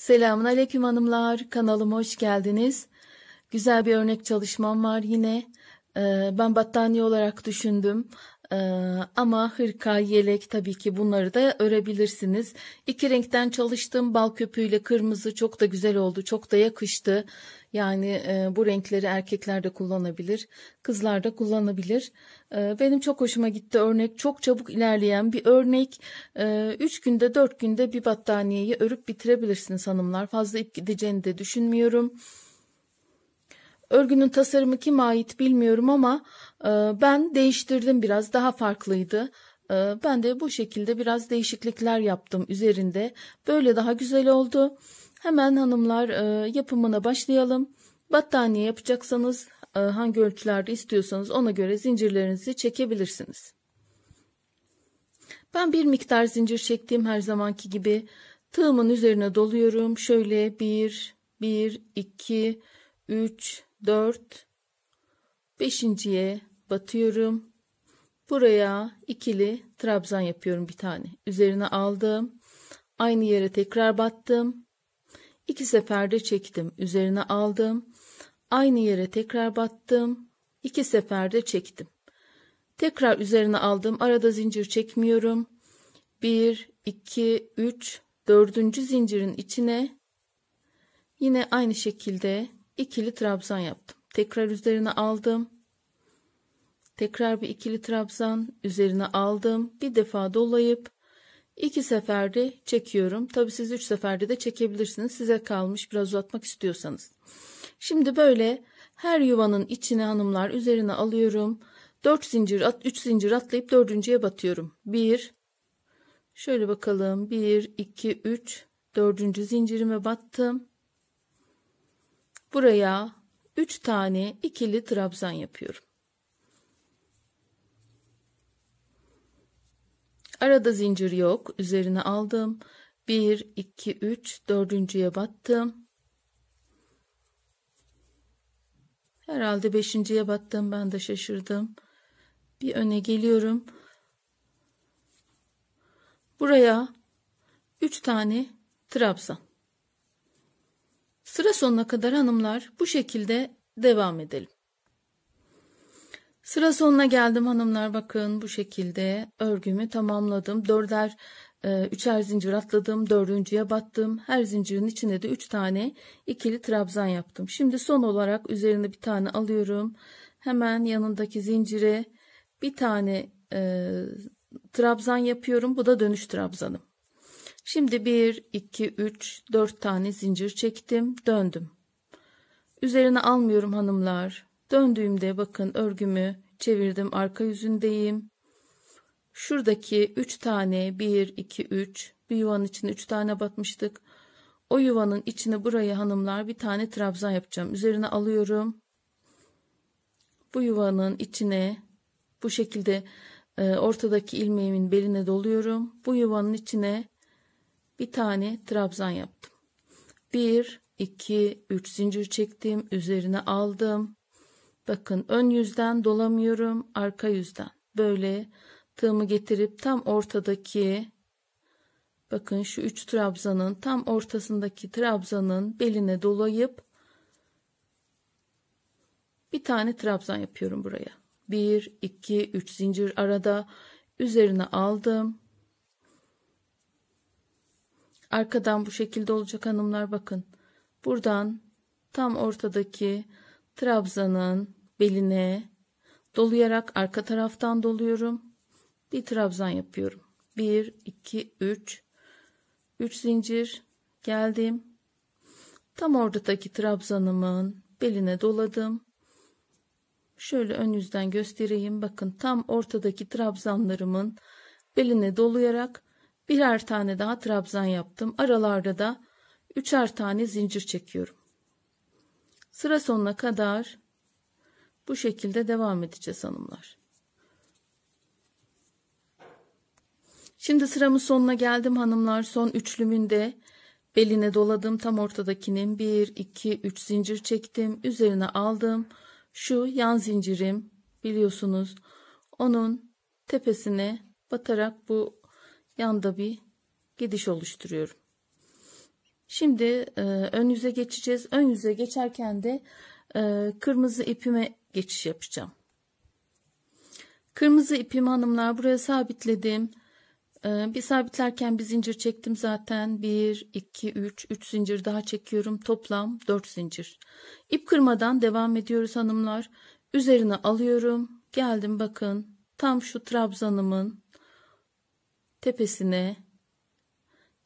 Selamun aleyküm hanımlar. Kanalıma hoş geldiniz. Güzel bir örnek çalışmam var yine. Ee, ben battaniye olarak düşündüm. Ee, ama hırka, yelek tabii ki bunları da örebilirsiniz. İki renkten çalıştım. Bal köpüğüyle kırmızı çok da güzel oldu. Çok da yakıştı. Yani e, bu renkleri erkekler de kullanabilir. Kızlar da kullanabilir. E, benim çok hoşuma gitti örnek. Çok çabuk ilerleyen bir örnek. 3 e, ee, günde dört günde bir battaniyeyi örüp bitirebilirsiniz hanımlar. Fazla ip gideceğini de düşünmüyorum. Örgünün tasarımı kime ait bilmiyorum ama e, ben değiştirdim biraz daha farklıydı. E, ben de bu şekilde biraz değişiklikler yaptım üzerinde. Böyle daha güzel oldu. Hemen hanımlar e, yapımına başlayalım. Battaniye yapacaksanız e, hangi ölçülerde istiyorsanız ona göre zincirlerinizi çekebilirsiniz. Ben bir miktar zincir çektiğim her zamanki gibi tığımın üzerine doluyorum. Şöyle 1, 1, 2, 3, 4 5.ye batıyorum. Buraya ikili trabzan yapıyorum bir tane. Üzerine aldım. Aynı yere tekrar battım. İki seferde çektim. Üzerine aldım. Aynı yere tekrar battım. İki seferde çektim. Tekrar üzerine aldım. Arada zincir çekmiyorum. 1, 2, 3, dördüncü zincirin içine yine aynı şekilde ikili trabzan yaptım. Tekrar üzerine aldım. Tekrar bir ikili trabzan üzerine aldım. Bir defa dolayıp iki seferde çekiyorum. Tabii siz üç seferde de çekebilirsiniz. Size kalmış biraz uzatmak istiyorsanız. Şimdi böyle her yuvanın içine hanımlar üzerine alıyorum. 4 zincir at 3 zincir atlayıp dördüncüye batıyorum. 1 Şöyle bakalım. 1 2 3 dördüncü zincirime battım. Buraya 3 tane ikili trabzan yapıyorum. Arada zincir yok. Üzerine aldım. 1, 2, 3, dördüncüye battım. Herhalde beşinciye battım. Ben de şaşırdım. Bir öne geliyorum. Buraya 3 tane trabzan. Sıra sonuna kadar hanımlar bu şekilde devam edelim. Sıra sonuna geldim hanımlar bakın bu şekilde örgümü tamamladım. Dörder e, üçer zincir atladım dördüncüye battım her zincirin içinde de üç tane ikili trabzan yaptım şimdi son olarak üzerine bir tane alıyorum hemen yanındaki zincire bir tane e, trabzan yapıyorum bu da dönüş trabzanım Şimdi 1, 2, 3, 4 tane zincir çektim. Döndüm. Üzerine almıyorum hanımlar. Döndüğümde bakın örgümü çevirdim. Arka yüzündeyim. Şuradaki 3 tane 1, 2, 3 bir yuvanın içine 3 tane batmıştık. O yuvanın içine burayı hanımlar bir tane trabzan yapacağım. Üzerine alıyorum. Bu yuvanın içine bu şekilde e, ortadaki ilmeğimin beline doluyorum. Bu yuvanın içine bir tane trabzan yaptım. 1, 2, 3 zincir çektim. Üzerine aldım. Bakın ön yüzden dolamıyorum. Arka yüzden. Böyle tığımı getirip tam ortadaki bakın şu 3 trabzanın tam ortasındaki trabzanın beline dolayıp bir tane trabzan yapıyorum buraya. 1, 2, 3 zincir arada üzerine aldım. Arkadan bu şekilde olacak hanımlar bakın. Buradan tam ortadaki trabzanın beline dolayarak arka taraftan doluyorum. Bir trabzan yapıyorum. 1, 2, 3. 3 zincir geldim. Tam oradaki trabzanımın beline doladım. Şöyle ön yüzden göstereyim. Bakın tam ortadaki trabzanlarımın beline dolayarak Birer tane daha trabzan yaptım. Aralarda da üçer tane zincir çekiyorum. Sıra sonuna kadar bu şekilde devam edeceğiz hanımlar. Şimdi sıramın sonuna geldim hanımlar. Son üçlümünde beline doladım. Tam ortadakinin 1, 2, 3 zincir çektim. Üzerine aldım. Şu yan zincirim biliyorsunuz onun tepesine batarak bu yanda bir gidiş oluşturuyorum. Şimdi e, ön yüze geçeceğiz. Ön yüze geçerken de e, kırmızı ipime geçiş yapacağım. Kırmızı ipimi hanımlar buraya sabitledim. E, bir sabitlerken bir zincir çektim zaten. 1, 2, 3, 3 zincir daha çekiyorum. Toplam 4 zincir. İp kırmadan devam ediyoruz hanımlar. Üzerine alıyorum. Geldim bakın tam şu trabzanımın tepesine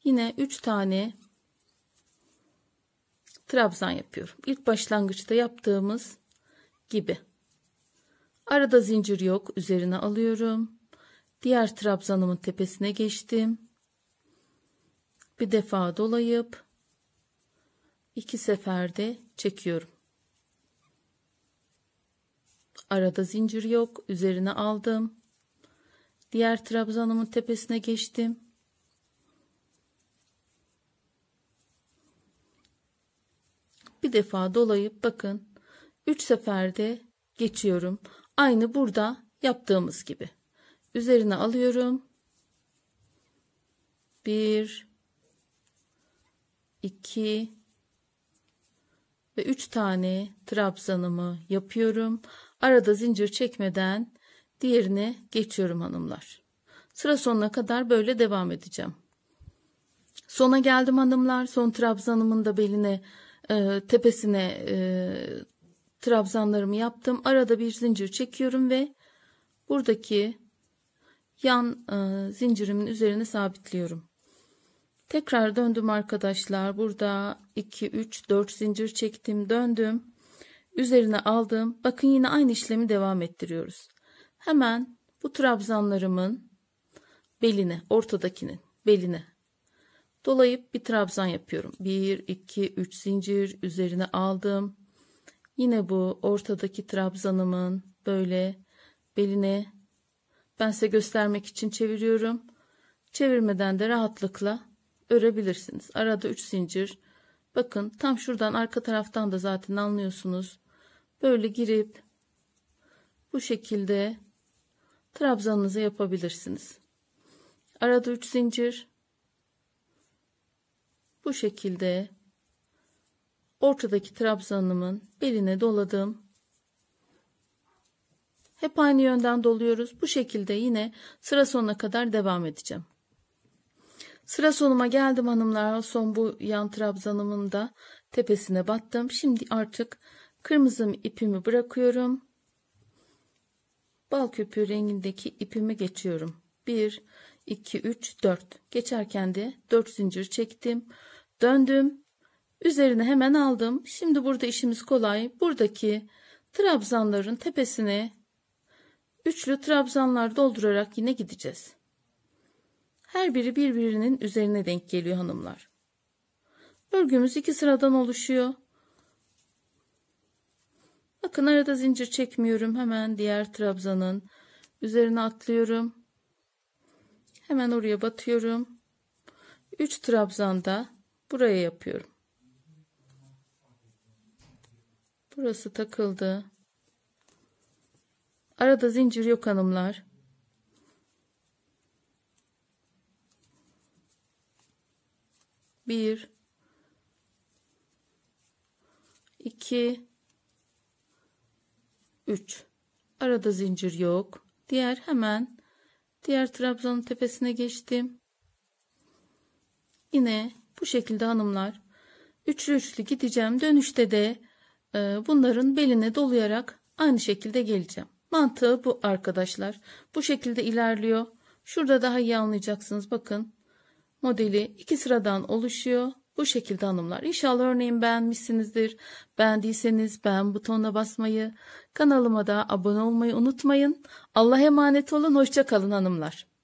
yine 3 tane trabzan yapıyorum. İlk başlangıçta yaptığımız gibi. Arada zincir yok. Üzerine alıyorum. Diğer trabzanımın tepesine geçtim. Bir defa dolayıp iki seferde çekiyorum. Arada zincir yok. Üzerine aldım. Diğer trabzanımın tepesine geçtim. Bir defa dolayıp bakın 3 seferde geçiyorum. Aynı burada yaptığımız gibi. Üzerine alıyorum. 1 2 ve 3 tane trabzanımı yapıyorum. Arada zincir çekmeden Diğerine geçiyorum hanımlar. Sıra sonuna kadar böyle devam edeceğim. Sona geldim hanımlar. Son trabzanımın da beline, e, tepesine e, trabzanlarımı yaptım. Arada bir zincir çekiyorum ve buradaki yan e, zincirimin üzerine sabitliyorum. Tekrar döndüm arkadaşlar. Burada 2, 3, 4 zincir çektim. Döndüm. Üzerine aldım. Bakın yine aynı işlemi devam ettiriyoruz. Hemen bu trabzanlarımın beline, ortadakinin beline dolayıp bir trabzan yapıyorum. 1, 2, 3 zincir üzerine aldım. Yine bu ortadaki trabzanımın böyle beline ben size göstermek için çeviriyorum. Çevirmeden de rahatlıkla örebilirsiniz. Arada 3 zincir. Bakın tam şuradan arka taraftan da zaten anlıyorsunuz. Böyle girip bu şekilde trabzanınızı yapabilirsiniz. Arada 3 zincir bu şekilde ortadaki trabzanımın beline doladım. Hep aynı yönden doluyoruz. Bu şekilde yine sıra sonuna kadar devam edeceğim. Sıra sonuma geldim hanımlar. Son bu yan trabzanımın da tepesine battım. Şimdi artık kırmızı ipimi bırakıyorum. Bal köpüğü rengindeki ipimi geçiyorum. 1, 2, 3, 4. Geçerken de 4 zincir çektim. Döndüm. Üzerine hemen aldım. Şimdi burada işimiz kolay. Buradaki trabzanların tepesine üçlü trabzanlar doldurarak yine gideceğiz. Her biri birbirinin üzerine denk geliyor hanımlar. Örgümüz iki sıradan oluşuyor. Bakın zincir çekmiyorum. Hemen diğer trabzanın üzerine atlıyorum. Hemen oraya batıyorum. 3 trabzanda buraya yapıyorum. Burası takıldı. Arada zincir yok hanımlar. Bir, iki, 3. Arada zincir yok. Diğer hemen diğer trabzanın tepesine geçtim. Yine bu şekilde hanımlar üçlü üçlü gideceğim. Dönüşte de e, bunların beline dolayarak aynı şekilde geleceğim. Mantığı bu arkadaşlar. Bu şekilde ilerliyor. Şurada daha iyi anlayacaksınız. Bakın modeli iki sıradan oluşuyor. Bu şekilde hanımlar. İnşallah örneğin beğenmişsinizdir. Beğendiyseniz beğen butonuna basmayı, kanalıma da abone olmayı unutmayın. Allah'a emanet olun. Hoşça kalın hanımlar.